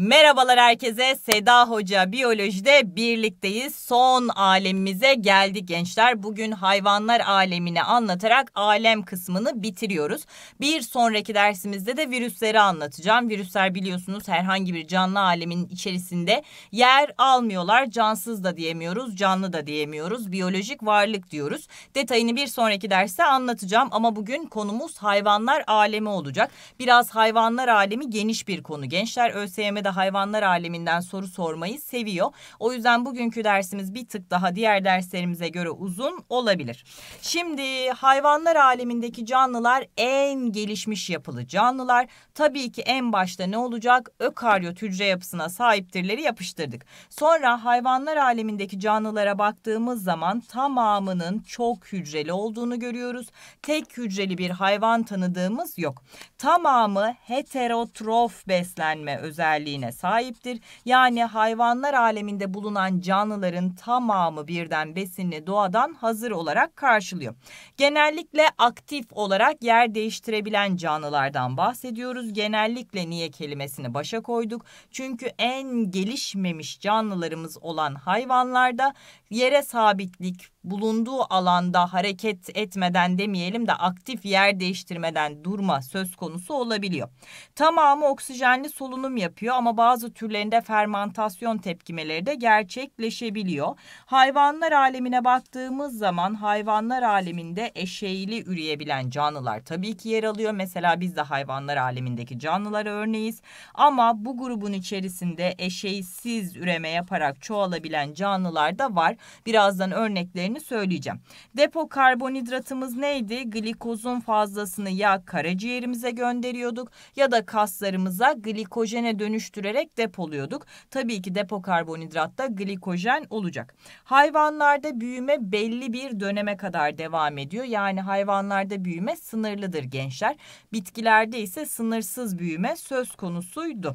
Merhabalar herkese. Seda Hoca Biyoloji'de birlikteyiz. Son alemimize geldik gençler. Bugün hayvanlar alemini anlatarak alem kısmını bitiriyoruz. Bir sonraki dersimizde de virüsleri anlatacağım. Virüsler biliyorsunuz herhangi bir canlı alemin içerisinde yer almıyorlar. Cansız da diyemiyoruz, canlı da diyemiyoruz. Biyolojik varlık diyoruz. Detayını bir sonraki derste anlatacağım ama bugün konumuz hayvanlar alemi olacak. Biraz hayvanlar alemi geniş bir konu. Gençler ÖSYM'de da hayvanlar aleminden soru sormayı seviyor. O yüzden bugünkü dersimiz bir tık daha diğer derslerimize göre uzun olabilir. Şimdi hayvanlar alemindeki canlılar en gelişmiş yapılı canlılar. Tabii ki en başta ne olacak? Ökaryot hücre yapısına sahiptirleri yapıştırdık. Sonra hayvanlar alemindeki canlılara baktığımız zaman tamamının çok hücreli olduğunu görüyoruz. Tek hücreli bir hayvan tanıdığımız yok tamamı heterotrof beslenme özelliğine sahiptir. Yani hayvanlar aleminde bulunan canlıların tamamı birden besinini doğadan hazır olarak karşılıyor. Genellikle aktif olarak yer değiştirebilen canlılardan bahsediyoruz. Genellikle niye kelimesini başa koyduk? Çünkü en gelişmemiş canlılarımız olan hayvanlarda yere sabitlik bulunduğu alanda hareket etmeden demeyelim de aktif yer değiştirmeden durma söz konusu konusu olabiliyor. Tamamı oksijenli solunum yapıyor ama bazı türlerinde fermantasyon tepkimeleri de gerçekleşebiliyor. Hayvanlar alemine baktığımız zaman hayvanlar aleminde eşeğili üreyebilen canlılar tabii ki yer alıyor. Mesela biz de hayvanlar alemindeki canlılar örneğiz. Ama bu grubun içerisinde eşeğsiz üreme yaparak çoğalabilen canlılar da var. Birazdan örneklerini söyleyeceğim. Depo karbonhidratımız neydi? Glikozun fazlasını ya karaciğerimize gönderiyorduk ya da kaslarımıza glikojene dönüştürerek depoluyorduk. Tabii ki depo karbonhidratta glikojen olacak. Hayvanlarda büyüme belli bir döneme kadar devam ediyor. Yani hayvanlarda büyüme sınırlıdır gençler. Bitkilerde ise sınırsız büyüme söz konusuydu.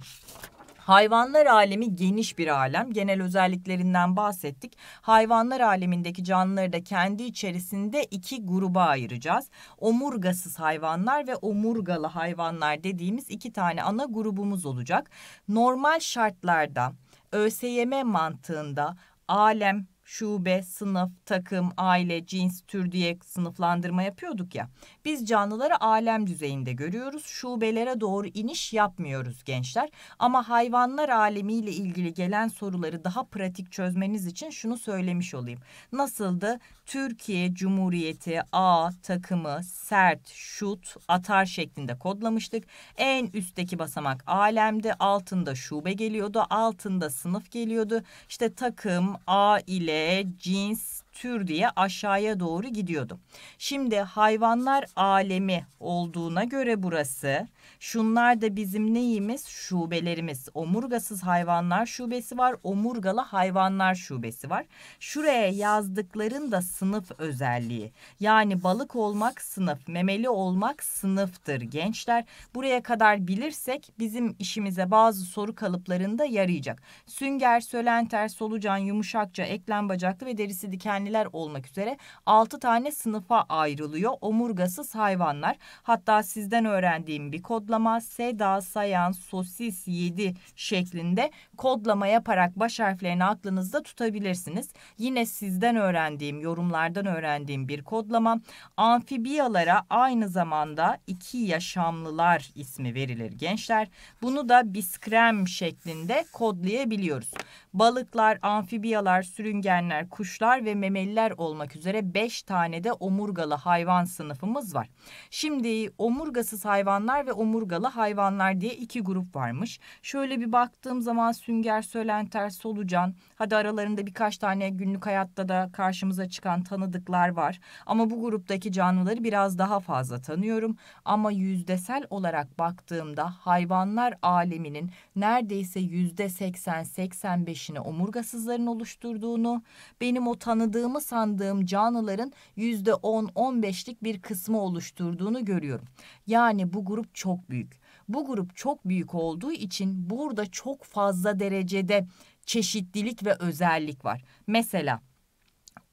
Hayvanlar alemi geniş bir alem. Genel özelliklerinden bahsettik. Hayvanlar alemindeki canlıları da kendi içerisinde iki gruba ayıracağız. Omurgasız hayvanlar ve omurgalı hayvanlar dediğimiz iki tane ana grubumuz olacak. Normal şartlarda ÖSYM mantığında alem şube, sınıf, takım, aile, cins, tür diye sınıflandırma yapıyorduk ya. Biz canlıları alem düzeyinde görüyoruz. Şubelere doğru iniş yapmıyoruz gençler. Ama hayvanlar alemiyle ilgili gelen soruları daha pratik çözmeniz için şunu söylemiş olayım. Nasıldı? Türkiye Cumhuriyeti A takımı sert, şut, atar şeklinde kodlamıştık. En üstteki basamak alemdi. Altında şube geliyordu. Altında sınıf geliyordu. İşte takım A ile É, jeans, tür diye aşağıya doğru gidiyordum. Şimdi hayvanlar alemi olduğuna göre burası şunlar da bizim neyimiz? Şubelerimiz. Omurgasız hayvanlar şubesi var, omurgalı hayvanlar şubesi var. Şuraya yazdıkların da sınıf özelliği. Yani balık olmak sınıf, memeli olmak sınıftır gençler. Buraya kadar bilirsek bizim işimize bazı soru kalıplarında yarayacak. Sünger, sölenter, solucan, yumuşakça, eklem bacaklı ve derisi dikenli hastaneler olmak üzere 6 tane sınıfa ayrılıyor omurgasız hayvanlar. Hatta sizden öğrendiğim bir kodlama seda, sayan, sosis, 7 şeklinde kodlama yaparak baş harflerini aklınızda tutabilirsiniz. Yine sizden öğrendiğim, yorumlardan öğrendiğim bir kodlama amfibiyalara aynı zamanda iki yaşamlılar ismi verilir gençler. Bunu da biskrem şeklinde kodlayabiliyoruz balıklar, amfibiyalar, sürüngenler, kuşlar ve memeliler olmak üzere 5 tane de omurgalı hayvan sınıfımız var. Şimdi omurgasız hayvanlar ve omurgalı hayvanlar diye iki grup varmış. Şöyle bir baktığım zaman sünger, sölenter, solucan, hadi aralarında birkaç tane günlük hayatta da karşımıza çıkan tanıdıklar var. Ama bu gruptaki canlıları biraz daha fazla tanıyorum. Ama yüzdesel olarak baktığımda hayvanlar aleminin neredeyse yüzde 80-85 ateşini omurgasızların oluşturduğunu, benim o tanıdığımı sandığım canlıların yüzde 10-15'lik bir kısmı oluşturduğunu görüyorum. Yani bu grup çok büyük. Bu grup çok büyük olduğu için burada çok fazla derecede çeşitlilik ve özellik var. Mesela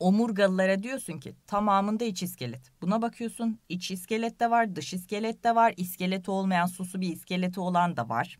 omurgalılara diyorsun ki tamamında iç iskelet. Buna bakıyorsun iç iskelet de var, dış iskelet de var, iskeleti olmayan susu bir iskeleti olan da var.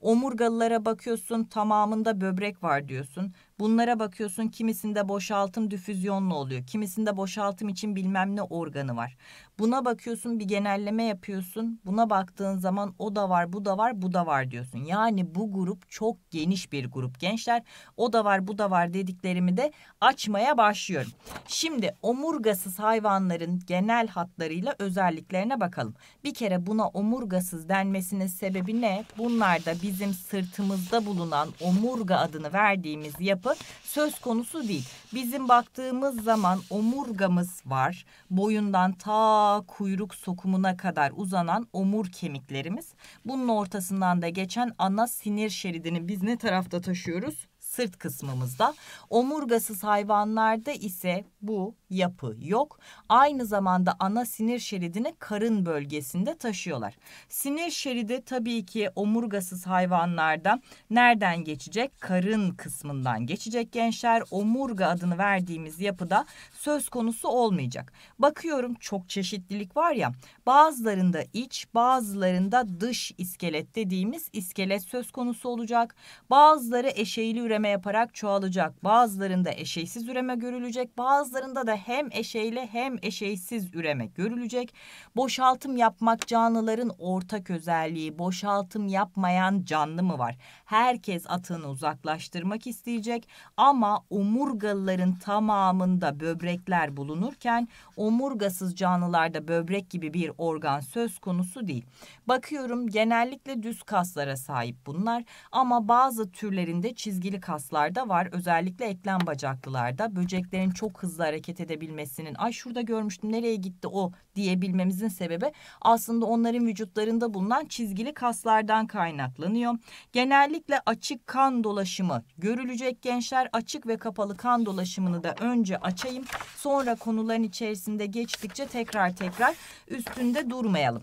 Omurgalılara bakıyorsun tamamında böbrek var diyorsun. Bunlara bakıyorsun kimisinde boşaltım difüzyonla oluyor. Kimisinde boşaltım için bilmem ne organı var. Buna bakıyorsun bir genelleme yapıyorsun. Buna baktığın zaman o da var, bu da var, bu da var diyorsun. Yani bu grup çok geniş bir grup gençler. O da var, bu da var dediklerimi de açmaya başlıyorum. Şimdi omurgasız hayvanların genel hatlarıyla özelliklerine bakalım. Bir kere buna omurgasız denmesinin sebebi ne? Bunlar da bizim sırtımızda bulunan omurga adını verdiğimiz yapı tarafı söz konusu değil. Bizim baktığımız zaman omurgamız var. Boyundan ta kuyruk sokumuna kadar uzanan omur kemiklerimiz. Bunun ortasından da geçen ana sinir şeridini biz ne tarafta taşıyoruz? sırt kısmımızda. Omurgasız hayvanlarda ise bu yapı yok. Aynı zamanda ana sinir şeridini karın bölgesinde taşıyorlar. Sinir şeridi tabii ki omurgasız hayvanlarda nereden geçecek? Karın kısmından geçecek gençler. Omurga adını verdiğimiz yapıda söz konusu olmayacak. Bakıyorum çok çeşitlilik var ya. Bazılarında iç, bazılarında dış iskelet dediğimiz iskelet söz konusu olacak. Bazıları eşeğli üreme yaparak çoğalacak. Bazılarında eşeysiz üreme görülecek. Bazılarında da hem eşeyli hem eşeysiz üreme görülecek. Boşaltım yapmak canlıların ortak özelliği. Boşaltım yapmayan canlı mı var? Herkes atını uzaklaştırmak isteyecek ama omurgalıların tamamında böbrekler bulunurken omurgasız canlılarda böbrek gibi bir organ söz konusu değil. Bakıyorum genellikle düz kaslara sahip bunlar ama bazı türlerinde çizgili kas kaslarda var. Özellikle eklem bacaklılarda böceklerin çok hızlı hareket edebilmesinin ay şurada görmüştüm nereye gitti o diyebilmemizin sebebi aslında onların vücutlarında bulunan çizgili kaslardan kaynaklanıyor. Genellikle açık kan dolaşımı görülecek gençler açık ve kapalı kan dolaşımını da önce açayım sonra konuların içerisinde geçtikçe tekrar tekrar üstünde durmayalım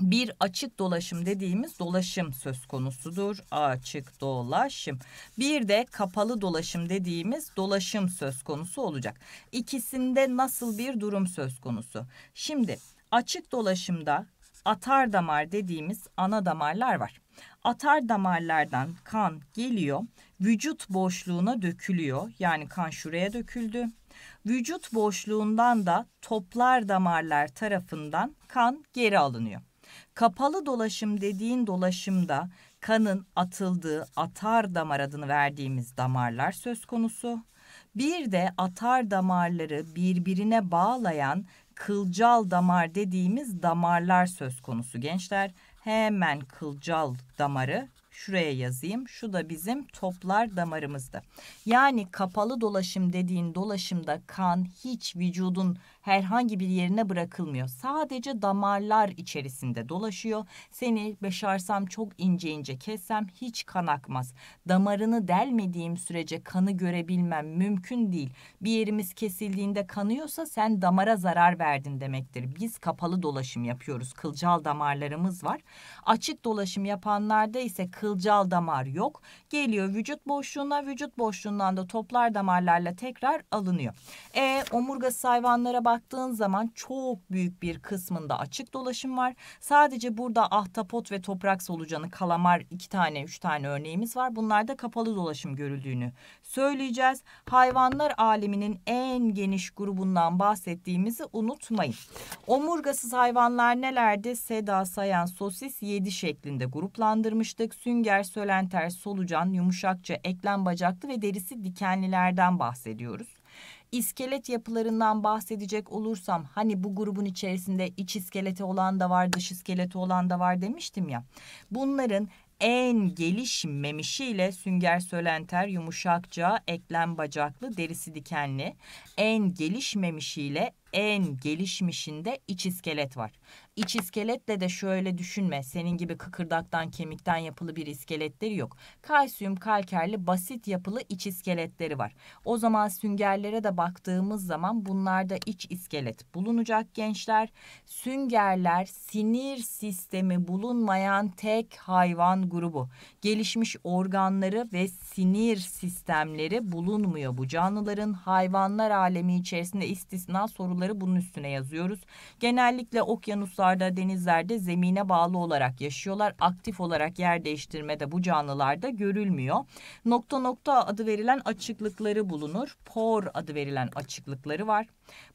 bir açık dolaşım dediğimiz dolaşım söz konusudur. Açık dolaşım. Bir de kapalı dolaşım dediğimiz dolaşım söz konusu olacak. İkisinde nasıl bir durum söz konusu? Şimdi açık dolaşımda atar damar dediğimiz ana damarlar var. Atar damarlardan kan geliyor, vücut boşluğuna dökülüyor. Yani kan şuraya döküldü. Vücut boşluğundan da toplar damarlar tarafından kan geri alınıyor. Kapalı dolaşım dediğin dolaşımda kanın atıldığı atar damar adını verdiğimiz damarlar söz konusu. Bir de atar damarları birbirine bağlayan kılcal damar dediğimiz damarlar söz konusu gençler. Hemen kılcal damarı şuraya yazayım. Şu da bizim toplar damarımızda. Yani kapalı dolaşım dediğin dolaşımda kan hiç vücudun herhangi bir yerine bırakılmıyor. Sadece damarlar içerisinde dolaşıyor. Seni başarsam çok ince ince kessem hiç kan akmaz. Damarını delmediğim sürece kanı görebilmem mümkün değil. Bir yerimiz kesildiğinde kanıyorsa sen damara zarar verdin demektir. Biz kapalı dolaşım yapıyoruz. Kılcal damarlarımız var. Açık dolaşım yapanlarda ise kılcal damar yok. Geliyor vücut boşluğuna, vücut boşluğundan da toplar damarlarla tekrar alınıyor. E, omurgası hayvanlara baktığın zaman çok büyük bir kısmında açık dolaşım var. Sadece burada ahtapot ve toprak solucanı, kalamar iki tane üç tane örneğimiz var. Bunlarda kapalı dolaşım görüldüğünü söyleyeceğiz. Hayvanlar aleminin en geniş grubundan bahsettiğimizi unutmayın. Omurgasız hayvanlar nelerdi? Seda, sayan, sosis, yedi şeklinde gruplandırmıştık. Sünger, sölenter, solucan, yumuşakça, eklem bacaklı ve derisi dikenlilerden bahsediyoruz iskelet yapılarından bahsedecek olursam hani bu grubun içerisinde iç iskeleti olan da var dış iskeleti olan da var demiştim ya. Bunların en gelişmemişiyle sünger sölenter yumuşakça eklem bacaklı derisi dikenli en gelişmemişiyle en gelişmişinde iç iskelet var. İç iskeletle de şöyle düşünme. Senin gibi kıkırdaktan kemikten yapılı bir iskeletleri yok. Kalsiyum kalkerli basit yapılı iç iskeletleri var. O zaman süngerlere de baktığımız zaman bunlarda iç iskelet bulunacak gençler. Süngerler sinir sistemi bulunmayan tek hayvan grubu. Gelişmiş organları ve sinir sistemleri bulunmuyor bu canlıların. Hayvanlar alemi içerisinde istisna soruları bunun üstüne yazıyoruz. Genellikle okyanuslar kıyılarda, denizlerde zemine bağlı olarak yaşıyorlar. Aktif olarak yer değiştirme de bu canlılarda görülmüyor. Nokta nokta adı verilen açıklıkları bulunur. Por adı verilen açıklıkları var.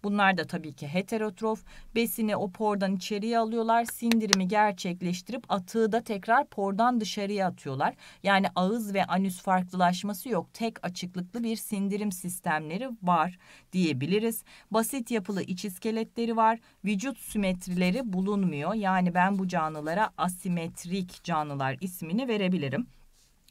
Bunlar da tabii ki heterotrof. Besini o pordan içeriye alıyorlar. Sindirimi gerçekleştirip atığı da tekrar pordan dışarıya atıyorlar. Yani ağız ve anüs farklılaşması yok. Tek açıklıklı bir sindirim sistemleri var diyebiliriz. Basit yapılı iç iskeletleri var. Vücut simetrileri bulunmuyor. Yani ben bu canlılara asimetrik canlılar ismini verebilirim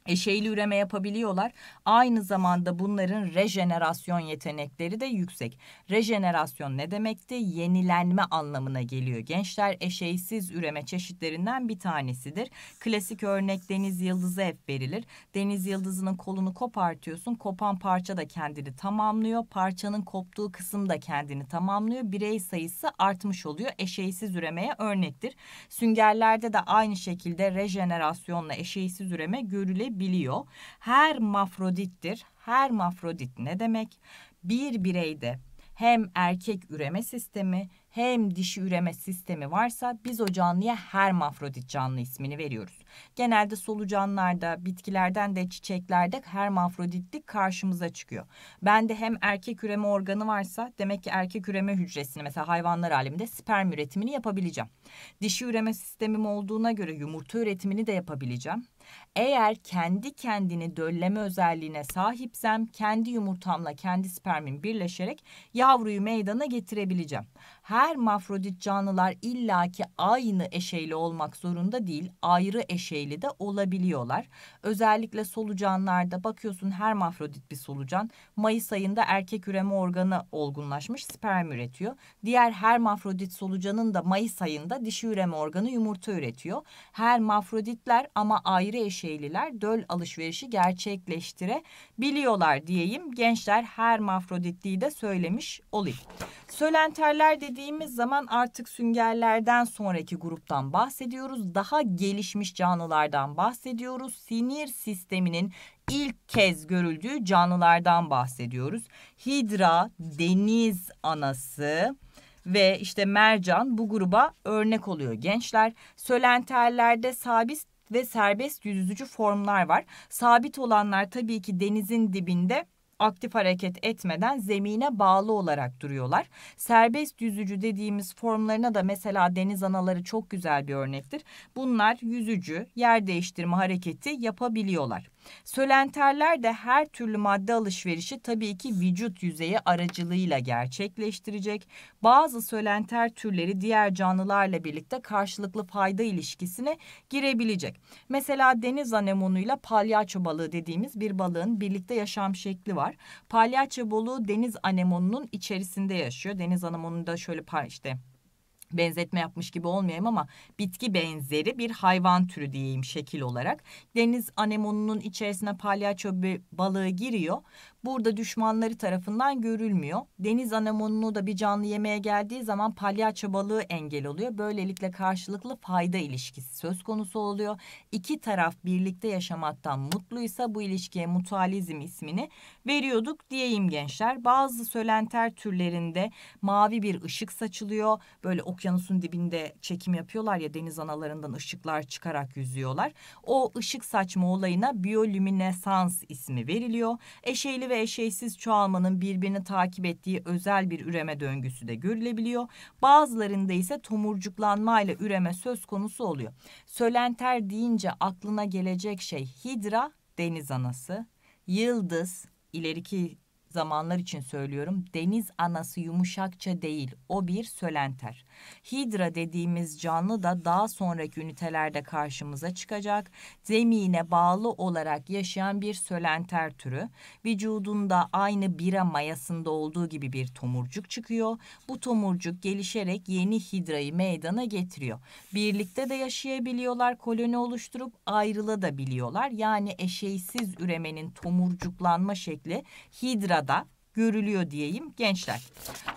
eşeğli üreme yapabiliyorlar. Aynı zamanda bunların rejenerasyon yetenekleri de yüksek. Rejenerasyon ne demekti? Yenilenme anlamına geliyor. Gençler eşeğsiz üreme çeşitlerinden bir tanesidir. Klasik örnek deniz yıldızı hep verilir. Deniz yıldızının kolunu kopartıyorsun. Kopan parça da kendini tamamlıyor. Parçanın koptuğu kısım da kendini tamamlıyor. Birey sayısı artmış oluyor. Eşeğsiz üremeye örnektir. Süngerlerde de aynı şekilde rejenerasyonla eşeğsiz üreme görülebilir biliyor. Her mafrodittir. Her mafrodit ne demek? Bir bireyde hem erkek üreme sistemi hem dişi üreme sistemi varsa biz o canlıya her mafrodit canlı ismini veriyoruz. Genelde solucanlarda, bitkilerden de çiçeklerde her hermafroditlik karşımıza çıkıyor. Bende hem erkek üreme organı varsa demek ki erkek üreme hücresini mesela hayvanlar aleminde sperm üretimini yapabileceğim. Dişi üreme sistemim olduğuna göre yumurta üretimini de yapabileceğim. Eğer kendi kendini dölleme özelliğine sahipsem kendi yumurtamla kendi spermim birleşerek yavruyu meydana getirebileceğim. Her mafrodit canlılar illaki aynı eşeyli olmak zorunda değil, ayrı eşeyli de olabiliyorlar. Özellikle solucanlarda bakıyorsun her mafrodit bir solucan Mayıs ayında erkek üreme organı olgunlaşmış sperm üretiyor. Diğer her mafrodit solucanın da Mayıs ayında dişi üreme organı yumurta üretiyor. Her mafroditler ama ayrı eşeyli Bahçeliler döl alışverişi gerçekleştirebiliyorlar diyeyim. Gençler hermafroditliği de söylemiş olayım. Sölenterler dediğimiz zaman artık süngerlerden sonraki gruptan bahsediyoruz. Daha gelişmiş canlılardan bahsediyoruz. Sinir sisteminin ilk kez görüldüğü canlılardan bahsediyoruz. Hidra, deniz anası, ve işte mercan bu gruba örnek oluyor gençler. Sölenterlerde sabit ve serbest yüzücü formlar var. Sabit olanlar tabii ki denizin dibinde aktif hareket etmeden zemine bağlı olarak duruyorlar. Serbest yüzücü dediğimiz formlarına da mesela deniz anaları çok güzel bir örnektir. Bunlar yüzücü, yer değiştirme hareketi yapabiliyorlar. Sölenterler de her türlü madde alışverişi tabii ki vücut yüzeyi aracılığıyla gerçekleştirecek. Bazı sölenter türleri diğer canlılarla birlikte karşılıklı fayda ilişkisine girebilecek. Mesela deniz anemonuyla palyaço balığı dediğimiz bir balığın birlikte yaşam şekli var. Palyaço balığı deniz anemonunun içerisinde yaşıyor. Deniz anemonunda şöyle par işte benzetme yapmış gibi olmayayım ama bitki benzeri bir hayvan türü diyeyim şekil olarak. Deniz anemonunun içerisine palyaço balığı giriyor burada düşmanları tarafından görülmüyor. Deniz anemonunu da bir canlı yemeye geldiği zaman palyaço balığı engel oluyor. Böylelikle karşılıklı fayda ilişkisi söz konusu oluyor. İki taraf birlikte yaşamaktan mutluysa bu ilişkiye mutualizm ismini veriyorduk diyeyim gençler. Bazı sölenter türlerinde mavi bir ışık saçılıyor. Böyle okyanusun dibinde çekim yapıyorlar ya deniz analarından ışıklar çıkarak yüzüyorlar. O ışık saçma olayına biyolüminesans ismi veriliyor. Eşeyli ve ve eşeğsiz çoğalmanın birbirini takip ettiği özel bir üreme döngüsü de görülebiliyor. Bazılarında ise tomurcuklanma ile üreme söz konusu oluyor. Sölenter deyince aklına gelecek şey hidra deniz anası, yıldız ileriki zamanlar için söylüyorum. Deniz anası yumuşakça değil. O bir sölenter. Hidra dediğimiz canlı da daha sonraki ünitelerde karşımıza çıkacak. Zemine bağlı olarak yaşayan bir sölenter türü. Vücudunda aynı bira mayasında olduğu gibi bir tomurcuk çıkıyor. Bu tomurcuk gelişerek yeni hidrayı meydana getiriyor. Birlikte de yaşayabiliyorlar, koloni oluşturup ayrılabiliyorlar. Yani eşeysiz üremenin tomurcuklanma şekli hidrada görülüyor diyeyim gençler.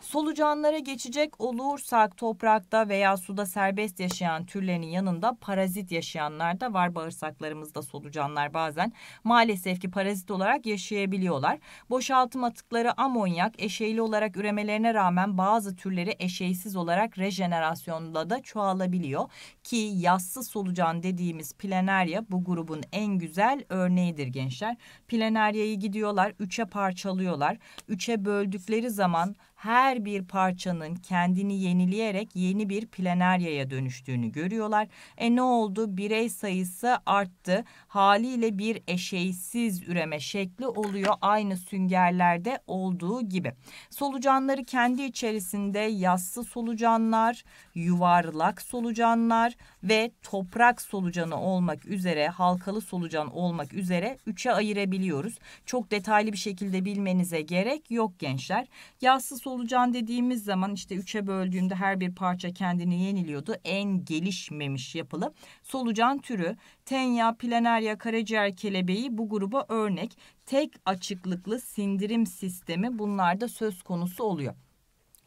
Solucanlara geçecek olursak toprakta veya suda serbest yaşayan türlerin yanında parazit yaşayanlar da var. Bağırsaklarımızda solucanlar bazen maalesef ki parazit olarak yaşayabiliyorlar. Boşaltım atıkları amonyak eşeyli olarak üremelerine rağmen bazı türleri eşeysiz olarak rejenerasyonda da çoğalabiliyor. Ki yassı solucan dediğimiz planerya bu grubun en güzel örneğidir gençler. Planeryayı gidiyorlar üçe parçalıyorlar Üçe böldükleri zaman her bir parçanın kendini yenileyerek yeni bir planeryaya dönüştüğünü görüyorlar. E ne oldu? Birey sayısı arttı. Haliyle bir eşeğsiz üreme şekli oluyor aynı süngerlerde olduğu gibi. Solucanları kendi içerisinde yassı solucanlar, yuvarlak solucanlar ve toprak solucanı olmak üzere, halkalı solucan olmak üzere üçe ayırabiliyoruz. Çok detaylı bir şekilde bilmenize gerek yok gençler. Yassı solucan dediğimiz zaman işte üçe böldüğümde her bir parça kendini yeniliyordu. En gelişmemiş yapılı solucan türü. Tenya, Planaria, karaciğer kelebeği bu gruba örnek. Tek açıklıklı sindirim sistemi bunlarda söz konusu oluyor.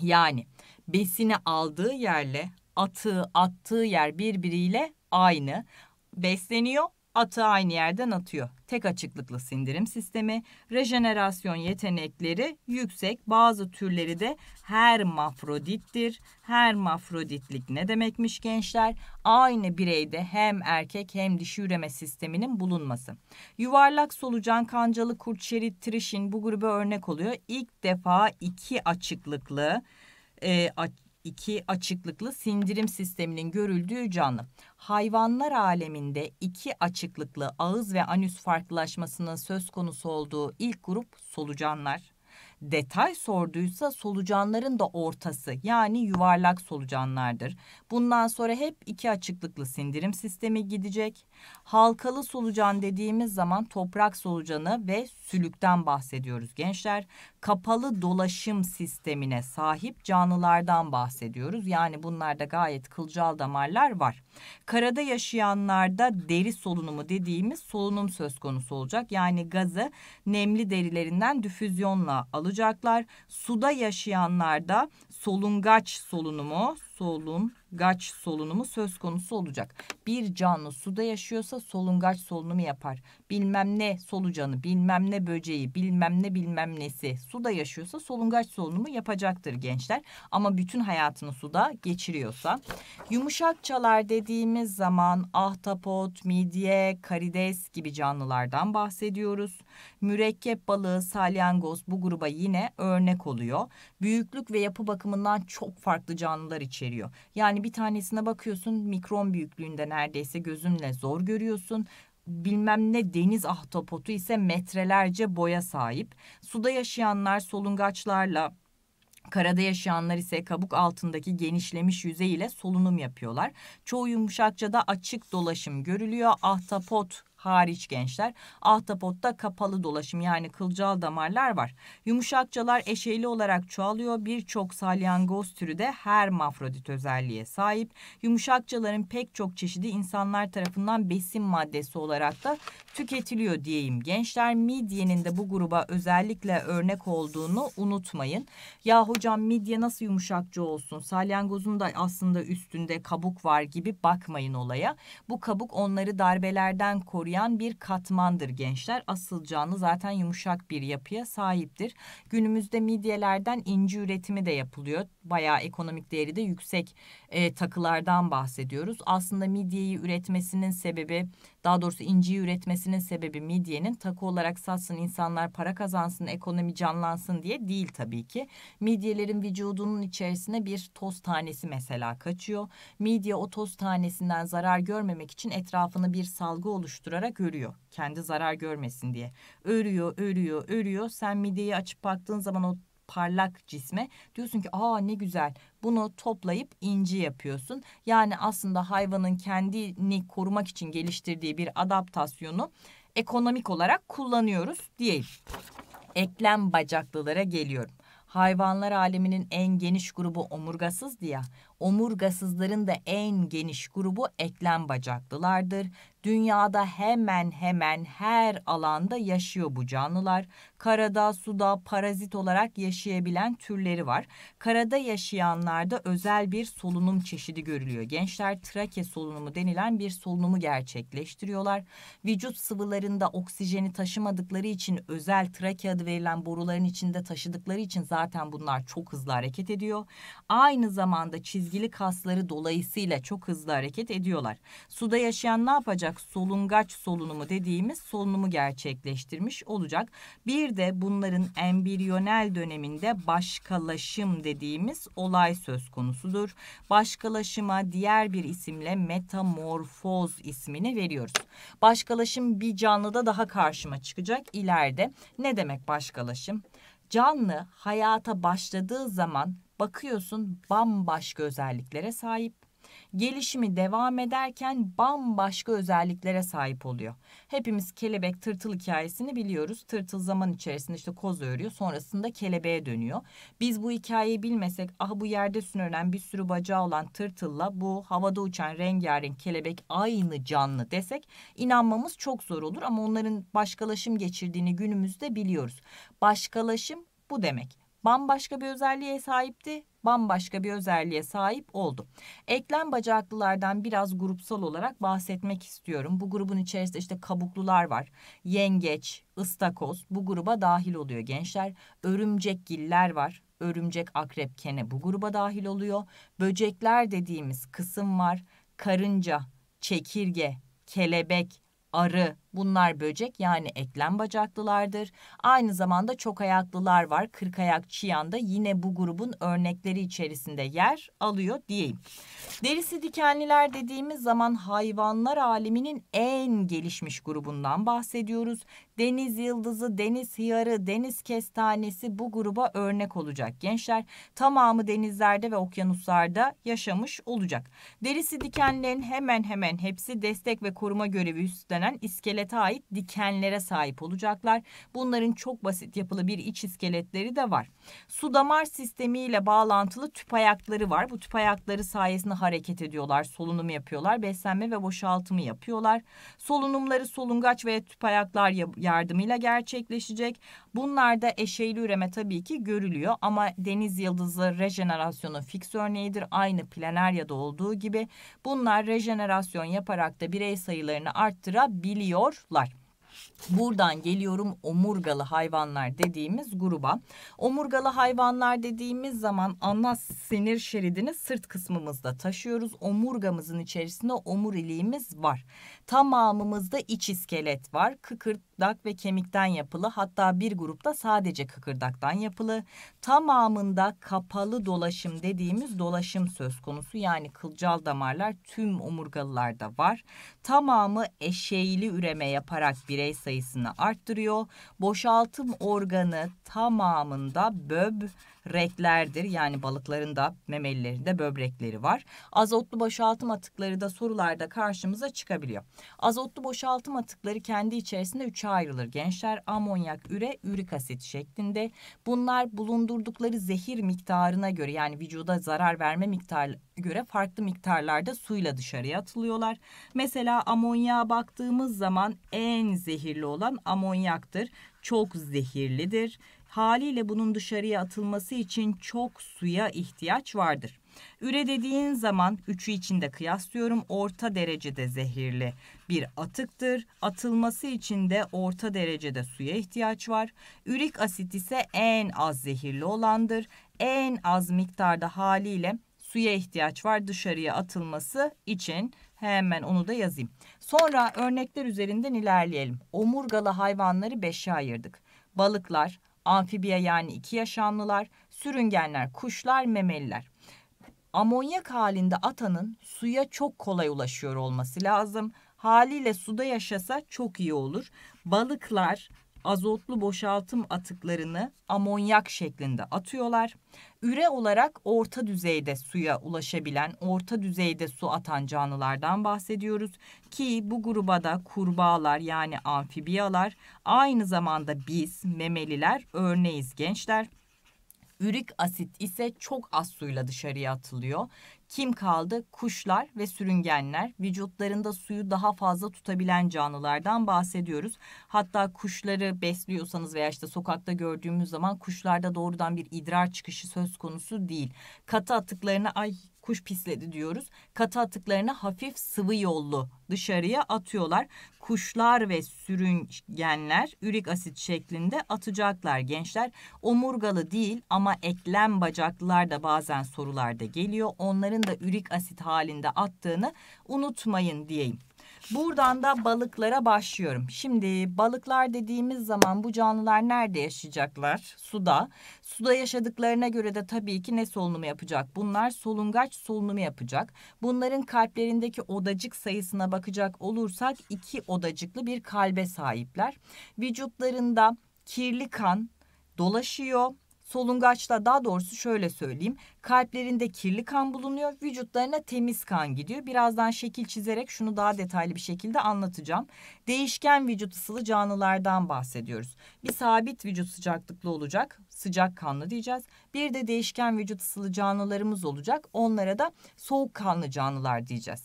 Yani besini aldığı yerle atığı attığı yer birbiriyle aynı. Besleniyor, atı aynı yerden atıyor. Tek açıklıklı sindirim sistemi, rejenerasyon yetenekleri yüksek. Bazı türleri de hermafrodittir. Hermafroditlik ne demekmiş gençler? Aynı bireyde hem erkek hem dişi üreme sisteminin bulunması. Yuvarlak solucan, kancalı kurt, şerit, trişin bu gruba örnek oluyor. İlk defa iki açıklıklı e, iki açıklıklı sindirim sisteminin görüldüğü canlı. Hayvanlar aleminde iki açıklıklı ağız ve anüs farklılaşmasının söz konusu olduğu ilk grup solucanlar. Detay sorduysa solucanların da ortası yani yuvarlak solucanlardır. Bundan sonra hep iki açıklıklı sindirim sistemi gidecek. Halkalı solucan dediğimiz zaman toprak solucanı ve sülükten bahsediyoruz gençler. Kapalı dolaşım sistemine sahip canlılardan bahsediyoruz. Yani bunlarda gayet kılcal damarlar var. Karada yaşayanlarda deri solunumu dediğimiz solunum söz konusu olacak. Yani gazı nemli derilerinden difüzyonla alacağız olacaklar. Suda yaşayanlarda solungaç solunumu, solun solungaç solunumu söz konusu olacak. Bir canlı suda yaşıyorsa solungaç solunumu yapar. Bilmem ne solucanı, bilmem ne böceği, bilmem ne bilmem nesi suda yaşıyorsa solungaç solunumu yapacaktır gençler. Ama bütün hayatını suda geçiriyorsa. Yumuşakçalar dediğimiz zaman ahtapot, midye, karides gibi canlılardan bahsediyoruz. Mürekkep balığı, salyangoz bu gruba yine örnek oluyor. Büyüklük ve yapı bakımından çok farklı canlılar içeriyor. Yani yani bir tanesine bakıyorsun mikron büyüklüğünde neredeyse gözünle zor görüyorsun bilmem ne deniz ahtapotu ise metrelerce boya sahip. Suda yaşayanlar solungaçlarla Karada yaşayanlar ise kabuk altındaki genişlemiş yüzey ile solunum yapıyorlar. Çoğu yumuşakça da açık dolaşım görülüyor. Ahtapot hariç gençler. Ahtapotta kapalı dolaşım yani kılcal damarlar var. Yumuşakçalar eşeğli olarak çoğalıyor. Birçok salyangoz türü de hermafrodit özelliğe sahip. Yumuşakçaların pek çok çeşidi insanlar tarafından besin maddesi olarak da tüketiliyor diyeyim. Gençler midyenin de bu gruba özellikle örnek olduğunu unutmayın. Ya hocam midye nasıl yumuşakça olsun? Salyangozun da aslında üstünde kabuk var gibi bakmayın olaya. Bu kabuk onları darbelerden koruyor koruyan bir katmandır gençler. Asıl canlı zaten yumuşak bir yapıya sahiptir. Günümüzde midyelerden inci üretimi de yapılıyor. Bayağı ekonomik değeri de yüksek e, takılardan bahsediyoruz. Aslında midyeyi üretmesinin sebebi daha doğrusu inciyi üretmesinin sebebi midyenin takı olarak satsın insanlar para kazansın ekonomi canlansın diye değil tabii ki. Midyelerin vücudunun içerisine bir toz tanesi mesela kaçıyor. Midye o toz tanesinden zarar görmemek için etrafını bir salgı oluşturarak örüyor. Kendi zarar görmesin diye. Örüyor, örüyor, örüyor. Sen midyeyi açıp baktığın zaman o parlak cisme diyorsun ki aa ne güzel bunu toplayıp inci yapıyorsun. Yani aslında hayvanın kendini korumak için geliştirdiği bir adaptasyonu ekonomik olarak kullanıyoruz diyelim. Eklem bacaklılara geliyorum hayvanlar aleminin en geniş grubu omurgasız diye. Omurgasızların da en geniş grubu eklem bacaklılardır. Dünyada hemen hemen her alanda yaşıyor bu canlılar. Karada, suda parazit olarak yaşayabilen türleri var. Karada yaşayanlarda özel bir solunum çeşidi görülüyor. Gençler trake solunumu denilen bir solunumu gerçekleştiriyorlar. Vücut sıvılarında oksijeni taşımadıkları için özel trake adı verilen boruların içinde taşıdıkları için zaten bunlar çok hızlı hareket ediyor. Aynı zamanda çizgili kasları dolayısıyla çok hızlı hareket ediyorlar. Suda yaşayan ne yapacak? olacak solungaç solunumu dediğimiz solunumu gerçekleştirmiş olacak. Bir de bunların embriyonel döneminde başkalaşım dediğimiz olay söz konusudur. Başkalaşıma diğer bir isimle metamorfoz ismini veriyoruz. Başkalaşım bir canlıda daha karşıma çıkacak ileride. Ne demek başkalaşım? Canlı hayata başladığı zaman bakıyorsun bambaşka özelliklere sahip gelişimi devam ederken bambaşka özelliklere sahip oluyor. Hepimiz kelebek tırtıl hikayesini biliyoruz. Tırtıl zaman içerisinde işte koz örüyor sonrasında kelebeğe dönüyor. Biz bu hikayeyi bilmesek ah bu yerde sünürlen bir sürü bacağı olan tırtılla bu havada uçan rengarenk kelebek aynı canlı desek inanmamız çok zor olur ama onların başkalaşım geçirdiğini günümüzde biliyoruz. Başkalaşım bu demek bambaşka bir özelliğe sahipti, bambaşka bir özelliğe sahip oldu. Eklem bacaklılardan biraz grupsal olarak bahsetmek istiyorum. Bu grubun içerisinde işte kabuklular var, yengeç, ıstakoz bu gruba dahil oluyor gençler. Örümcekgiller var, örümcek, akrep, kene bu gruba dahil oluyor. Böcekler dediğimiz kısım var, karınca, çekirge, kelebek, arı, Bunlar böcek yani eklem bacaklılardır. Aynı zamanda çok ayaklılar var. Kırk ayak çiyan da yine bu grubun örnekleri içerisinde yer alıyor diyeyim. Derisi dikenliler dediğimiz zaman hayvanlar aleminin en gelişmiş grubundan bahsediyoruz. Deniz yıldızı, deniz hiyarı, deniz kestanesi bu gruba örnek olacak gençler. Tamamı denizlerde ve okyanuslarda yaşamış olacak. Derisi dikenlerin hemen hemen hepsi destek ve koruma görevi üstlenen iskele iskelete ait dikenlere sahip olacaklar. Bunların çok basit yapılı bir iç iskeletleri de var. Su damar sistemiyle bağlantılı tüp ayakları var. Bu tüp ayakları sayesinde hareket ediyorlar, solunumu yapıyorlar, beslenme ve boşaltımı yapıyorlar. Solunumları solungaç ve tüp ayaklar yardımıyla gerçekleşecek. Bunlarda eşeyli üreme tabii ki görülüyor ama deniz yıldızı rejenerasyonun fix örneğidir. Aynı planaryada olduğu gibi bunlar rejenerasyon yaparak da birey sayılarını arttırabiliyor yapıyorlar. Buradan geliyorum omurgalı hayvanlar dediğimiz gruba. Omurgalı hayvanlar dediğimiz zaman ana sinir şeridini sırt kısmımızda taşıyoruz. Omurgamızın içerisinde omuriliğimiz var. Tamamımızda iç iskelet var. Kıkırdak ve kemikten yapılı hatta bir grupta sadece kıkırdaktan yapılı. Tamamında kapalı dolaşım dediğimiz dolaşım söz konusu. Yani kılcal damarlar tüm omurgalılarda var. Tamamı eşeğli üreme yaparak birey sayısını arttırıyor. Boşaltım organı tamamında böb renklerdir. Yani balıkların da memelilerinde böbrekleri var. Azotlu boşaltım atıkları da sorularda karşımıza çıkabiliyor. Azotlu boşaltım atıkları kendi içerisinde üçe ayrılır gençler. Amonyak, üre, ürik asit şeklinde. Bunlar bulundurdukları zehir miktarına göre yani vücuda zarar verme miktarı göre farklı miktarlarda suyla dışarıya atılıyorlar. Mesela amonyağa baktığımız zaman en zehirli olan amonyaktır. Çok zehirlidir Haliyle bunun dışarıya atılması için çok suya ihtiyaç vardır. Üre dediğin zaman üçü içinde kıyaslıyorum orta derecede zehirli bir atıktır. Atılması için de orta derecede suya ihtiyaç var. Ürik asit ise en az zehirli olandır. En az miktarda haliyle suya ihtiyaç var dışarıya atılması için. Hemen onu da yazayım. Sonra örnekler üzerinden ilerleyelim. Omurgalı hayvanları beşe ayırdık. Balıklar, Amfibiye yani iki yaşamlılar, sürüngenler, kuşlar, memeliler. Amonyak halinde atanın suya çok kolay ulaşıyor olması lazım. Haliyle suda yaşasa çok iyi olur. Balıklar, azotlu boşaltım atıklarını amonyak şeklinde atıyorlar. Üre olarak orta düzeyde suya ulaşabilen, orta düzeyde su atan canlılardan bahsediyoruz ki bu gruba da kurbağalar yani amfibiyalar, aynı zamanda biz memeliler örneğiz gençler. Ürik asit ise çok az suyla dışarıya atılıyor. Kim kaldı? Kuşlar ve sürüngenler. Vücutlarında suyu daha fazla tutabilen canlılardan bahsediyoruz. Hatta kuşları besliyorsanız veya işte sokakta gördüğümüz zaman kuşlarda doğrudan bir idrar çıkışı söz konusu değil. Katı atıklarını ay kuş pisledi diyoruz. Katı atıklarını hafif sıvı yollu dışarıya atıyorlar. Kuşlar ve sürüngenler ürik asit şeklinde atacaklar gençler. Omurgalı değil ama eklem bacaklılar da bazen sorularda geliyor. Onların da ürik asit halinde attığını unutmayın diyeyim. Buradan da balıklara başlıyorum. Şimdi balıklar dediğimiz zaman bu canlılar nerede yaşayacaklar? Suda. Suda yaşadıklarına göre de tabii ki ne solunumu yapacak? Bunlar solungaç solunumu yapacak. Bunların kalplerindeki odacık sayısına bakacak olursak iki odacıklı bir kalbe sahipler. Vücutlarında kirli kan dolaşıyor Solungaçta daha doğrusu şöyle söyleyeyim. Kalplerinde kirli kan bulunuyor. Vücutlarına temiz kan gidiyor. Birazdan şekil çizerek şunu daha detaylı bir şekilde anlatacağım. Değişken vücut ısılı canlılardan bahsediyoruz. Bir sabit vücut sıcaklıklı olacak. Sıcak kanlı diyeceğiz. Bir de değişken vücut ısılı canlılarımız olacak. Onlara da soğuk kanlı canlılar diyeceğiz.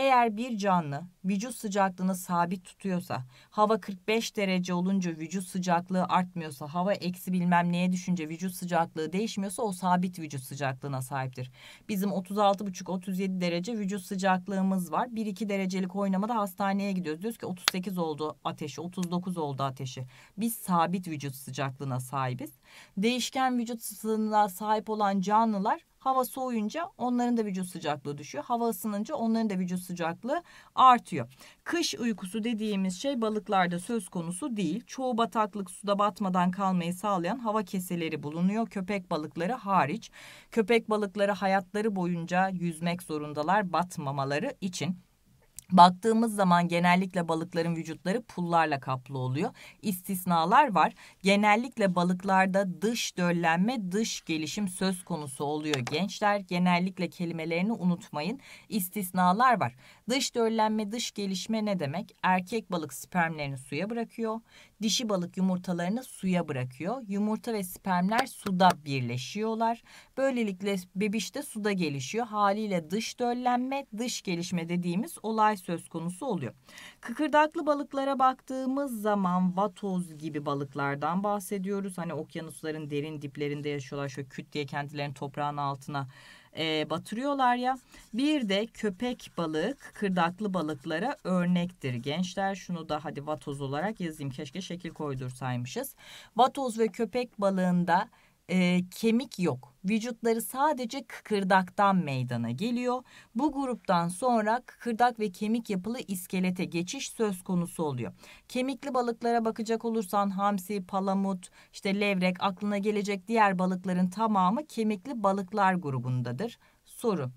Eğer bir canlı vücut sıcaklığını sabit tutuyorsa, hava 45 derece olunca vücut sıcaklığı artmıyorsa, hava eksi bilmem neye düşünce vücut sıcaklığı değişmiyorsa o sabit vücut sıcaklığına sahiptir. Bizim 36,5-37 derece vücut sıcaklığımız var. 1-2 derecelik oynamada hastaneye gidiyoruz. Diyoruz ki 38 oldu ateşi, 39 oldu ateşi. Biz sabit vücut sıcaklığına sahibiz. Değişken vücut ısısına sahip olan canlılar Hava soğuyunca onların da vücut sıcaklığı düşüyor. Hava ısınınca onların da vücut sıcaklığı artıyor. Kış uykusu dediğimiz şey balıklarda söz konusu değil. Çoğu bataklık suda batmadan kalmayı sağlayan hava keseleri bulunuyor. Köpek balıkları hariç. Köpek balıkları hayatları boyunca yüzmek zorundalar batmamaları için. Baktığımız zaman genellikle balıkların vücutları pullarla kaplı oluyor. İstisnalar var. Genellikle balıklarda dış döllenme, dış gelişim söz konusu oluyor. Gençler genellikle kelimelerini unutmayın. İstisnalar var. Dış döllenme, dış gelişme ne demek? Erkek balık spermlerini suya bırakıyor dişi balık yumurtalarını suya bırakıyor. Yumurta ve spermler suda birleşiyorlar. Böylelikle bebiş de suda gelişiyor. Haliyle dış döllenme, dış gelişme dediğimiz olay söz konusu oluyor. Kıkırdaklı balıklara baktığımız zaman vatoz gibi balıklardan bahsediyoruz. Hani okyanusların derin diplerinde yaşıyorlar. Şöyle küt diye kendilerini toprağın altına e, batırıyorlar ya. Bir de köpek balık kırdaklı balıklara örnektir. Gençler şunu da hadi vatoz olarak yazayım. Keşke şekil koydursaymışız. Vatoz ve köpek balığında e, kemik yok. Vücutları sadece kıkırdaktan meydana geliyor. Bu gruptan sonra kıkırdak ve kemik yapılı iskelete geçiş söz konusu oluyor. Kemikli balıklara bakacak olursan hamsi, palamut, işte levrek aklına gelecek diğer balıkların tamamı kemikli balıklar grubundadır. Soru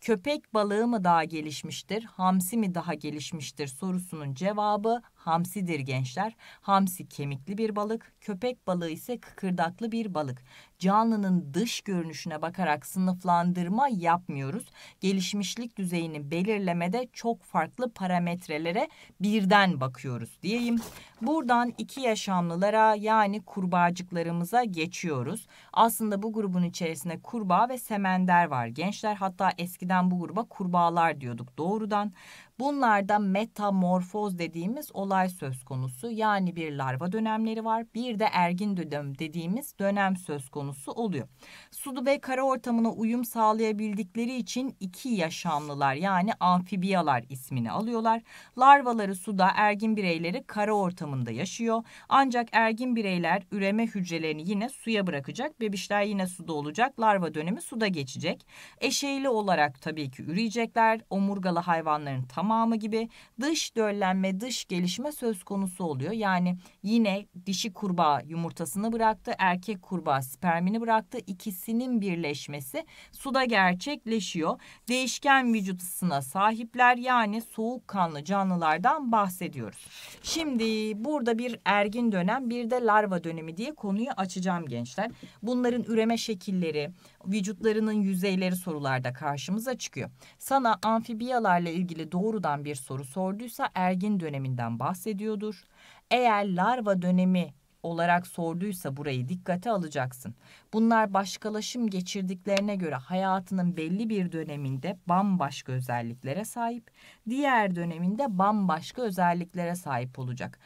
Köpek balığı mı daha gelişmiştir, hamsi mi daha gelişmiştir sorusunun cevabı Hamsidir gençler. Hamsi kemikli bir balık, köpek balığı ise kıkırdaklı bir balık. Canlının dış görünüşüne bakarak sınıflandırma yapmıyoruz. Gelişmişlik düzeyini belirlemede çok farklı parametrelere birden bakıyoruz diyeyim. Buradan iki yaşamlılara yani kurbağacıklarımıza geçiyoruz. Aslında bu grubun içerisinde kurbağa ve semender var gençler. Hatta eskiden bu gruba kurbağalar diyorduk doğrudan. Bunlarda metamorfoz dediğimiz olay söz konusu. Yani bir larva dönemleri var. Bir de ergin dönem dediğimiz dönem söz konusu oluyor. Sudu ve kara ortamına uyum sağlayabildikleri için iki yaşamlılar yani amfibiyalar ismini alıyorlar. Larvaları suda ergin bireyleri kara ortamında yaşıyor. Ancak ergin bireyler üreme hücrelerini yine suya bırakacak. Bebişler yine suda olacak. Larva dönemi suda geçecek. Eşeğli olarak tabii ki üreyecekler. Omurgalı hayvanların tamamı tamamı gibi dış döllenme, dış gelişme söz konusu oluyor. Yani yine dişi kurbağa yumurtasını bıraktı, erkek kurbağa spermini bıraktı. İkisinin birleşmesi suda gerçekleşiyor. Değişken vücut ısısına sahipler yani soğukkanlı canlılardan bahsediyoruz. Şimdi burada bir ergin dönem, bir de larva dönemi diye konuyu açacağım gençler. Bunların üreme şekilleri, vücutlarının yüzeyleri sorularda karşımıza çıkıyor. Sana amfibiyalarla ilgili doğrudan bir soru sorduysa ergin döneminden bahsediyordur. Eğer larva dönemi olarak sorduysa burayı dikkate alacaksın. Bunlar başkalaşım geçirdiklerine göre hayatının belli bir döneminde bambaşka özelliklere sahip, diğer döneminde bambaşka özelliklere sahip olacak.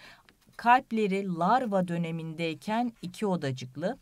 Kalpleri larva dönemindeyken iki odacıklı,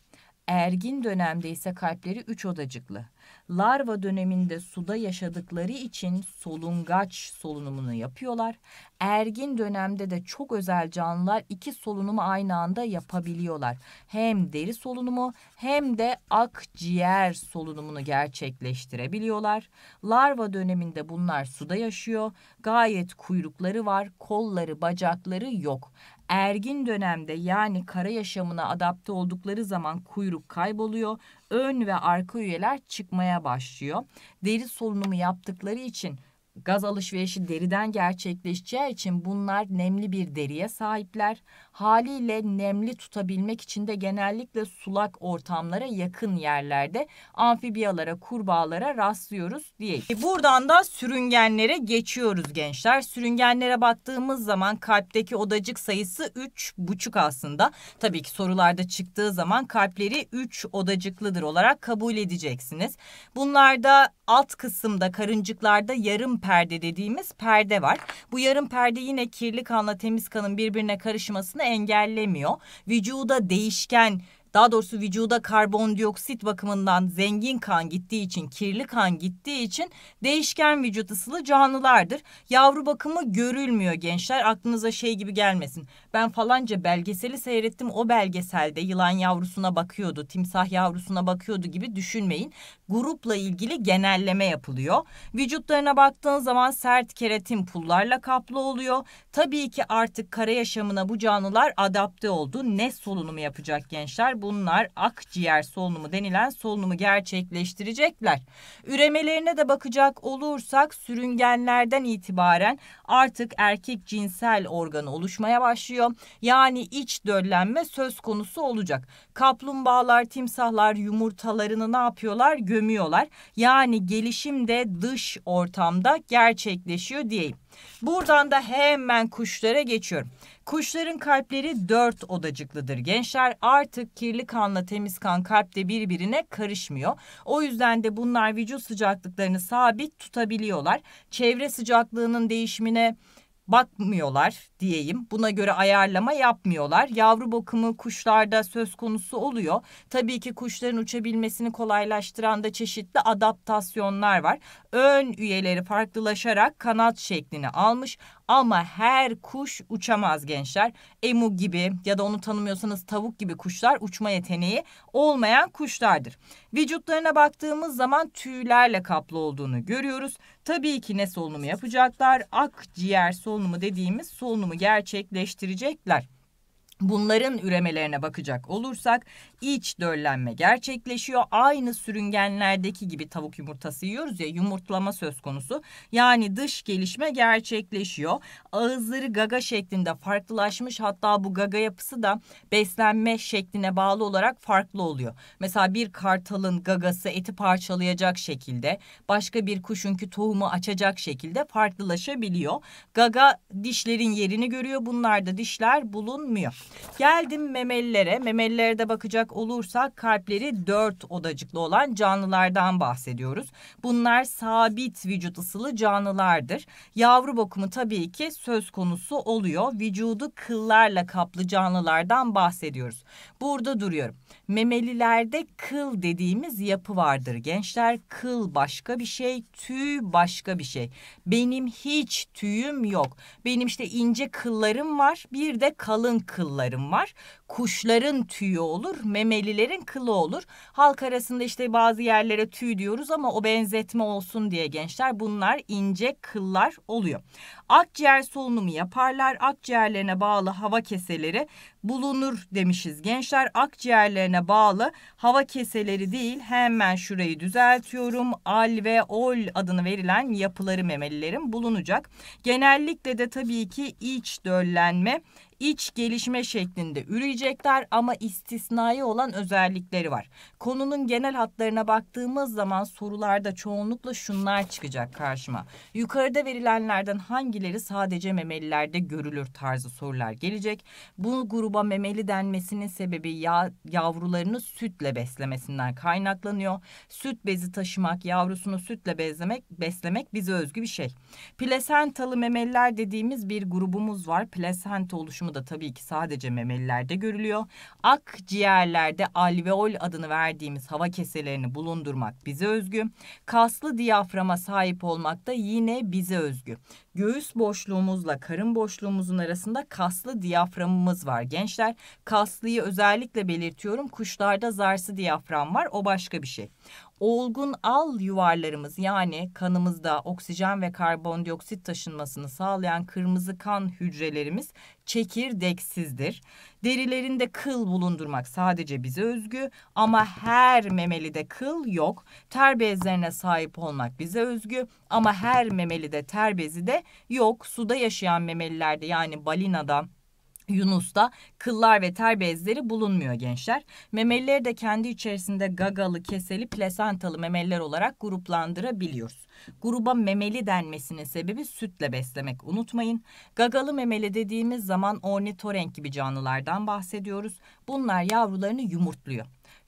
Ergin dönemde ise kalpleri üç odacıklı larva döneminde suda yaşadıkları için solungaç solunumunu yapıyorlar. Ergin dönemde de çok özel canlılar iki solunumu aynı anda yapabiliyorlar. Hem deri solunumu hem de akciğer solunumunu gerçekleştirebiliyorlar. Larva döneminde bunlar suda yaşıyor. Gayet kuyrukları var, kolları, bacakları yok. Ergin dönemde yani kara yaşamına adapte oldukları zaman kuyruk kayboluyor ön ve arka üyeler çıkmaya başlıyor. Deri solunumu yaptıkları için gaz alışverişi deriden gerçekleşeceği için bunlar nemli bir deriye sahipler. Haliyle nemli tutabilmek için de genellikle sulak ortamlara yakın yerlerde amfibiyalara, kurbağalara rastlıyoruz diye. E, buradan da sürüngenlere geçiyoruz gençler. Sürüngenlere baktığımız zaman kalpteki odacık sayısı 3,5 aslında. Tabii ki sorularda çıktığı zaman kalpleri 3 odacıklıdır olarak kabul edeceksiniz. Bunlarda alt kısımda karıncıklarda yarım perde dediğimiz perde var. Bu yarım perde yine kirli kanla temiz kanın birbirine karışmasını engellemiyor. Vücuda değişken daha doğrusu vücuda karbondioksit bakımından zengin kan gittiği için, kirli kan gittiği için değişken vücut ısılı canlılardır. Yavru bakımı görülmüyor gençler. Aklınıza şey gibi gelmesin ben falanca belgeseli seyrettim o belgeselde yılan yavrusuna bakıyordu, timsah yavrusuna bakıyordu gibi düşünmeyin. Grupla ilgili genelleme yapılıyor. Vücutlarına baktığın zaman sert keratin pullarla kaplı oluyor. Tabii ki artık kara yaşamına bu canlılar adapte oldu. Ne solunumu yapacak gençler? Bunlar akciğer solunumu denilen solunumu gerçekleştirecekler. Üremelerine de bakacak olursak sürüngenlerden itibaren artık erkek cinsel organı oluşmaya başlıyor oluşuyor. Yani iç döllenme söz konusu olacak. Kaplumbağalar, timsahlar yumurtalarını ne yapıyorlar? Gömüyorlar. Yani gelişim de dış ortamda gerçekleşiyor diyeyim. Buradan da hemen kuşlara geçiyorum. Kuşların kalpleri dört odacıklıdır gençler. Artık kirli kanla temiz kan kalpte birbirine karışmıyor. O yüzden de bunlar vücut sıcaklıklarını sabit tutabiliyorlar. Çevre sıcaklığının değişimine bakmıyorlar diyeyim. Buna göre ayarlama yapmıyorlar. Yavru bakımı kuşlarda söz konusu oluyor. Tabii ki kuşların uçabilmesini kolaylaştıran da çeşitli adaptasyonlar var. Ön üyeleri farklılaşarak kanat şeklini almış ama her kuş uçamaz gençler. Emu gibi ya da onu tanımıyorsanız tavuk gibi kuşlar uçma yeteneği olmayan kuşlardır. Vücutlarına baktığımız zaman tüylerle kaplı olduğunu görüyoruz. Tabii ki ne solunumu yapacaklar? Akciğer solunumu dediğimiz solunumu gerçekleştirecekler. Bunların üremelerine bakacak olursak iç döllenme gerçekleşiyor. Aynı sürüngenlerdeki gibi tavuk yumurtası yiyoruz ya yumurtlama söz konusu. Yani dış gelişme gerçekleşiyor. Ağızları gaga şeklinde farklılaşmış hatta bu gaga yapısı da beslenme şekline bağlı olarak farklı oluyor. Mesela bir kartalın gagası eti parçalayacak şekilde başka bir kuşunki tohumu açacak şekilde farklılaşabiliyor. Gaga dişlerin yerini görüyor bunlarda dişler bulunmuyor. Geldim memelilere. Memelilere de bakacak olursak kalpleri dört odacıklı olan canlılardan bahsediyoruz. Bunlar sabit vücut ısılı canlılardır. Yavru bakımı tabii ki söz konusu oluyor. Vücudu kıllarla kaplı canlılardan bahsediyoruz. Burada duruyorum. Memelilerde kıl dediğimiz yapı vardır. Gençler kıl başka bir şey, tüy başka bir şey. Benim hiç tüyüm yok. Benim işte ince kıllarım var, bir de kalın kıllarım var. Kuşların tüyü olur, memelilerin kılı olur. Halk arasında işte bazı yerlere tüy diyoruz ama o benzetme olsun diye gençler bunlar ince kıllar oluyor. Akciğer solunumu yaparlar. Akciğerlerine bağlı hava keseleri bulunur demişiz. Gençler akciğerlerine bağlı hava keseleri değil hemen şurayı düzeltiyorum. Al ve ol adını verilen yapıları memelilerin bulunacak. Genellikle de tabii ki iç döllenme, iç gelişme şeklinde üreyecekler ama istisnai olan özellikleri var. Konunun genel hatlarına baktığımız zaman sorularda çoğunlukla şunlar çıkacak karşıma. Yukarıda verilenlerden hangileri sadece memelilerde görülür tarzı sorular gelecek. Bu gruba memeli denmesinin sebebi yağ, yavrularını sütle beslemesinden kaynaklanıyor. Süt bezi taşımak, yavrusunu sütle bezlemek, beslemek bize özgü bir şey. Plasentalı memeliler dediğimiz bir grubumuz var. Plasenta oluşumu oluşumu da tabii ki sadece memelilerde görülüyor. Akciğerlerde alveol adını verdiğimiz hava keselerini bulundurmak bize özgü. Kaslı diyaframa sahip olmak da yine bize özgü. Göğüs boşluğumuzla karın boşluğumuzun arasında kaslı diyaframımız var gençler. Kaslıyı özellikle belirtiyorum. Kuşlarda zarsı diyafram var. O başka bir şey olgun al yuvarlarımız yani kanımızda oksijen ve karbondioksit taşınmasını sağlayan kırmızı kan hücrelerimiz çekirdeksizdir. Derilerinde kıl bulundurmak sadece bize özgü ama her memelide kıl yok. Ter bezlerine sahip olmak bize özgü ama her memelide ter bezi de yok. Suda yaşayan memelilerde yani balinada Yunus'ta kıllar ve ter bezleri bulunmuyor gençler. Memelileri de kendi içerisinde gagalı, keseli, plasentalı memeliler olarak gruplandırabiliyoruz. Gruba memeli denmesinin sebebi sütle beslemek unutmayın. Gagalı memeli dediğimiz zaman ornitorenk gibi canlılardan bahsediyoruz. Bunlar yavrularını yumurtluyor.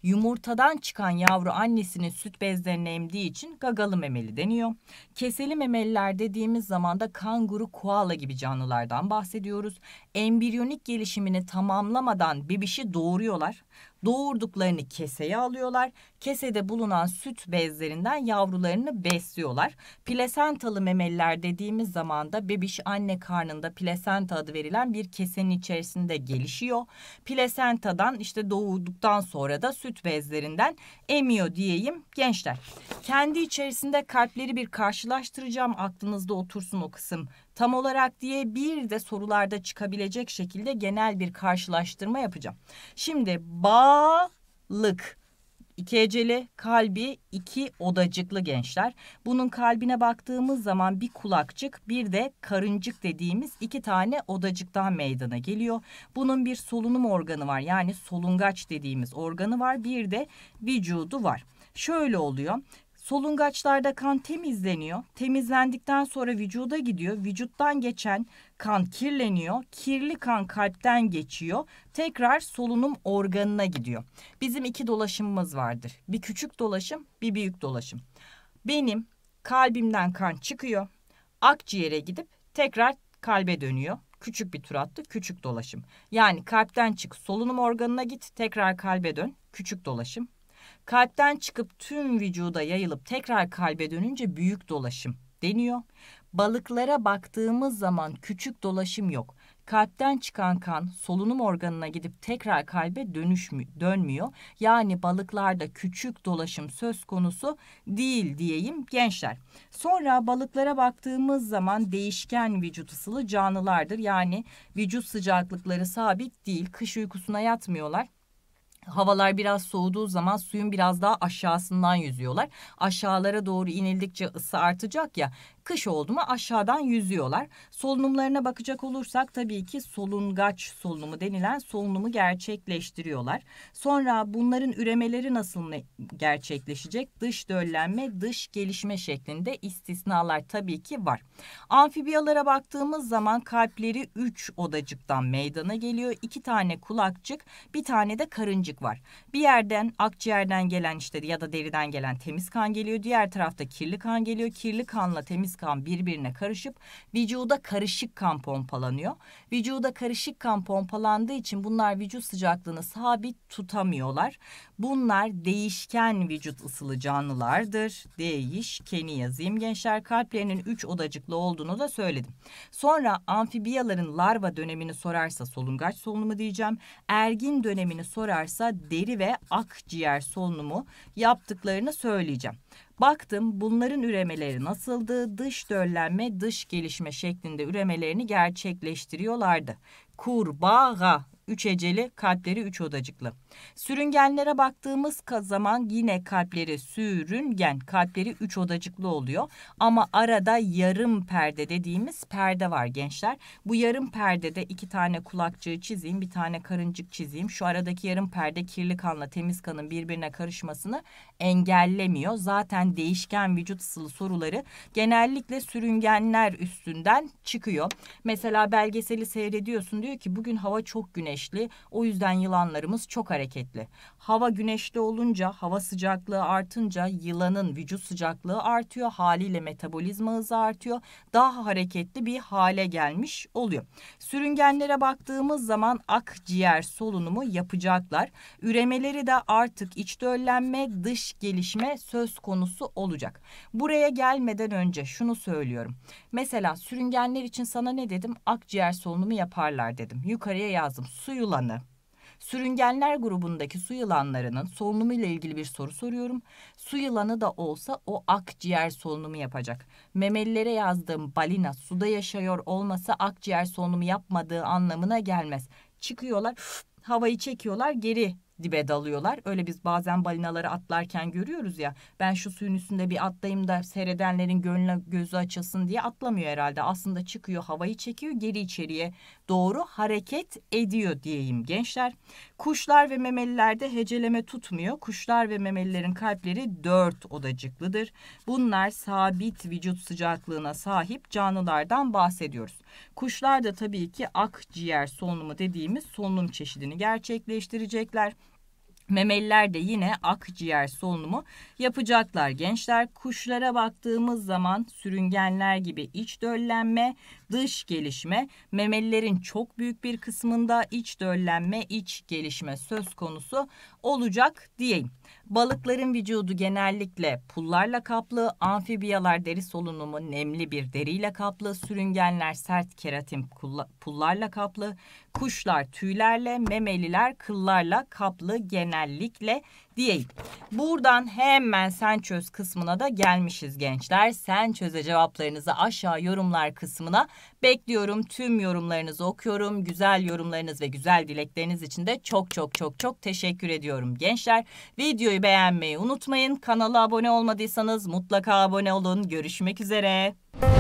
Yumurtadan çıkan yavru annesinin süt bezlerini emdiği için gagalı memeli deniyor. Keseli memeliler dediğimiz zaman da kanguru, koala gibi canlılardan bahsediyoruz. Embriyonik gelişimini tamamlamadan bebişi doğuruyorlar. Doğurduklarını keseye alıyorlar. Kesede bulunan süt bezlerinden yavrularını besliyorlar. Plasentalı memeliler dediğimiz zaman da bebiş anne karnında plasenta adı verilen bir kesenin içerisinde gelişiyor. Plasentadan işte doğurduktan sonra da süt bezlerinden emiyor diyeyim gençler. Kendi içerisinde kalpleri bir karşılaştıracağım aklınızda otursun o kısım tam olarak diye bir de sorularda çıkabilecek şekilde genel bir karşılaştırma yapacağım. Şimdi balık, iki heceli kalbi iki odacıklı gençler. Bunun kalbine baktığımız zaman bir kulakçık bir de karıncık dediğimiz iki tane odacıktan meydana geliyor. Bunun bir solunum organı var yani solungaç dediğimiz organı var bir de vücudu var. Şöyle oluyor Solungaçlarda kan temizleniyor. Temizlendikten sonra vücuda gidiyor. Vücuttan geçen kan kirleniyor. Kirli kan kalpten geçiyor. Tekrar solunum organına gidiyor. Bizim iki dolaşımımız vardır. Bir küçük dolaşım, bir büyük dolaşım. Benim kalbimden kan çıkıyor. Akciğere gidip tekrar kalbe dönüyor. Küçük bir tur attı, küçük dolaşım. Yani kalpten çık, solunum organına git, tekrar kalbe dön, küçük dolaşım Kalpten çıkıp tüm vücuda yayılıp tekrar kalbe dönünce büyük dolaşım deniyor. Balıklara baktığımız zaman küçük dolaşım yok. Kalpten çıkan kan solunum organına gidip tekrar kalbe dönüş dönmüyor. Yani balıklarda küçük dolaşım söz konusu değil diyeyim gençler. Sonra balıklara baktığımız zaman değişken vücut ısılı canlılardır. Yani vücut sıcaklıkları sabit değil. Kış uykusuna yatmıyorlar havalar biraz soğuduğu zaman suyun biraz daha aşağısından yüzüyorlar. Aşağılara doğru inildikçe ısı artacak ya kış oldu mu aşağıdan yüzüyorlar. Solunumlarına bakacak olursak tabii ki solungaç solunumu denilen solunumu gerçekleştiriyorlar. Sonra bunların üremeleri nasıl gerçekleşecek? Dış döllenme, dış gelişme şeklinde istisnalar tabii ki var. Amfibiyalara baktığımız zaman kalpleri üç odacıktan meydana geliyor. İki tane kulakçık, bir tane de karıncık var. Bir yerden akciğerden gelen işte ya da deriden gelen temiz kan geliyor. Diğer tarafta kirli kan geliyor. Kirli kanla temiz kan birbirine karışıp vücuda karışık kan pompalanıyor. Vücuda karışık kan pompalandığı için bunlar vücut sıcaklığını sabit tutamıyorlar. Bunlar değişken vücut ısılı canlılardır. Değişkeni yazayım gençler. Kalplerinin üç odacıklı olduğunu da söyledim. Sonra amfibiyaların larva dönemini sorarsa solungaç solunumu diyeceğim. Ergin dönemini sorarsa deri ve akciğer solunumu yaptıklarını söyleyeceğim. Baktım bunların üremeleri nasıldı? Dış döllenme, dış gelişme şeklinde üremelerini gerçekleştiriyorlardı. Kurbağa Üç eceli, kalpleri üç odacıklı. Sürüngenlere baktığımız zaman yine kalpleri sürüngen, kalpleri üç odacıklı oluyor. Ama arada yarım perde dediğimiz perde var gençler. Bu yarım perdede iki tane kulakçığı çizeyim, bir tane karıncık çizeyim. Şu aradaki yarım perde kirli kanla temiz kanın birbirine karışmasını engellemiyor. Zaten değişken vücut ısılı soruları genellikle sürüngenler üstünden çıkıyor. Mesela belgeseli seyrediyorsun diyor ki bugün hava çok güneş güneşli. O yüzden yılanlarımız çok hareketli. Hava güneşli olunca, hava sıcaklığı artınca yılanın vücut sıcaklığı artıyor. Haliyle metabolizma hızı artıyor. Daha hareketli bir hale gelmiş oluyor. Sürüngenlere baktığımız zaman akciğer solunumu yapacaklar. Üremeleri de artık iç döllenme, dış gelişme söz konusu olacak. Buraya gelmeden önce şunu söylüyorum. Mesela sürüngenler için sana ne dedim? Akciğer solunumu yaparlar dedim. Yukarıya yazdım su yılanı. Sürüngenler grubundaki su yılanlarının solunumu ile ilgili bir soru soruyorum. Su yılanı da olsa o akciğer solunumu yapacak. Memelilere yazdığım balina suda yaşıyor olmasa akciğer solunumu yapmadığı anlamına gelmez. Çıkıyorlar, havayı çekiyorlar, geri dibe dalıyorlar. Öyle biz bazen balinaları atlarken görüyoruz ya. Ben şu suyun üstünde bir atlayayım da seyredenlerin gönlü gözü açasın diye atlamıyor herhalde. Aslında çıkıyor, havayı çekiyor, geri içeriye doğru hareket ediyor diyeyim gençler. Kuşlar ve memelilerde heceleme tutmuyor. Kuşlar ve memelilerin kalpleri dört odacıklıdır. Bunlar sabit vücut sıcaklığına sahip canlılardan bahsediyoruz. Kuşlar da tabii ki akciğer solunumu dediğimiz solunum çeşidini gerçekleştirecekler. Memeliler de yine akciğer solunumu yapacaklar. Gençler kuşlara baktığımız zaman sürüngenler gibi iç döllenme, dış gelişme, memelilerin çok büyük bir kısmında iç döllenme, iç gelişme söz konusu olacak diyeyim. Balıkların vücudu genellikle pullarla kaplı, amfibiyalar deri solunumu nemli bir deriyle kaplı, sürüngenler sert keratin pullarla kaplı, kuşlar tüylerle, memeliler kıllarla kaplı genellikle diyeyim. Buradan hemen sen çöz kısmına da gelmişiz gençler. Sen çöze cevaplarınızı aşağı yorumlar kısmına bekliyorum. Tüm yorumlarınızı okuyorum. Güzel yorumlarınız ve güzel dilekleriniz için de çok çok çok çok teşekkür ediyorum gençler. Videoyu beğenmeyi unutmayın. Kanala abone olmadıysanız mutlaka abone olun. Görüşmek üzere.